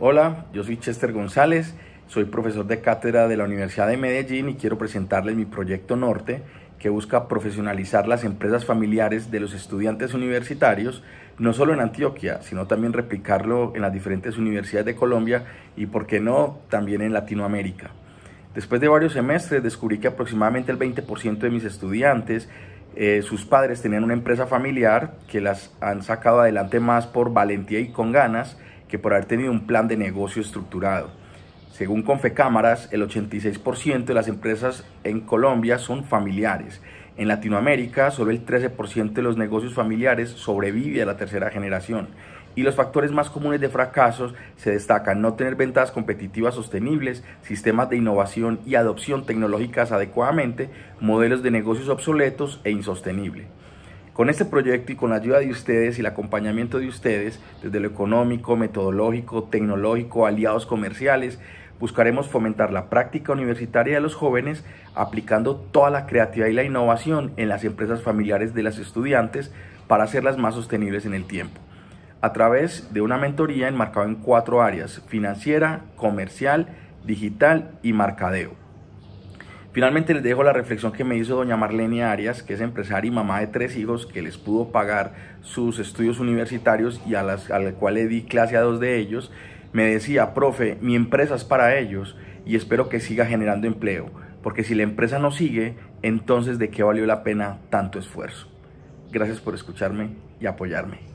Hola, yo soy Chester González, soy profesor de cátedra de la Universidad de Medellín y quiero presentarles mi proyecto Norte que busca profesionalizar las empresas familiares de los estudiantes universitarios, no solo en Antioquia, sino también replicarlo en las diferentes universidades de Colombia y, por qué no, también en Latinoamérica. Después de varios semestres descubrí que aproximadamente el 20% de mis estudiantes eh, sus padres tenían una empresa familiar que las han sacado adelante más por valentía y con ganas que por haber tenido un plan de negocio estructurado. Según Confecámaras, el 86% de las empresas en Colombia son familiares en Latinoamérica, solo el 13% de los negocios familiares sobrevive a la tercera generación y los factores más comunes de fracasos se destacan no tener ventas competitivas sostenibles, sistemas de innovación y adopción tecnológicas adecuadamente, modelos de negocios obsoletos e insostenibles. Con este proyecto y con la ayuda de ustedes y el acompañamiento de ustedes, desde lo económico, metodológico, tecnológico, aliados comerciales, Buscaremos fomentar la práctica universitaria de los jóvenes aplicando toda la creatividad y la innovación en las empresas familiares de las estudiantes para hacerlas más sostenibles en el tiempo, a través de una mentoría enmarcada en cuatro áreas, financiera, comercial, digital y mercadeo. Finalmente les dejo la reflexión que me hizo doña Marlene Arias, que es empresaria y mamá de tres hijos, que les pudo pagar sus estudios universitarios y a, las, a la cual le di clase a dos de ellos me decía, profe, mi empresa es para ellos y espero que siga generando empleo, porque si la empresa no sigue, entonces de qué valió la pena tanto esfuerzo. Gracias por escucharme y apoyarme.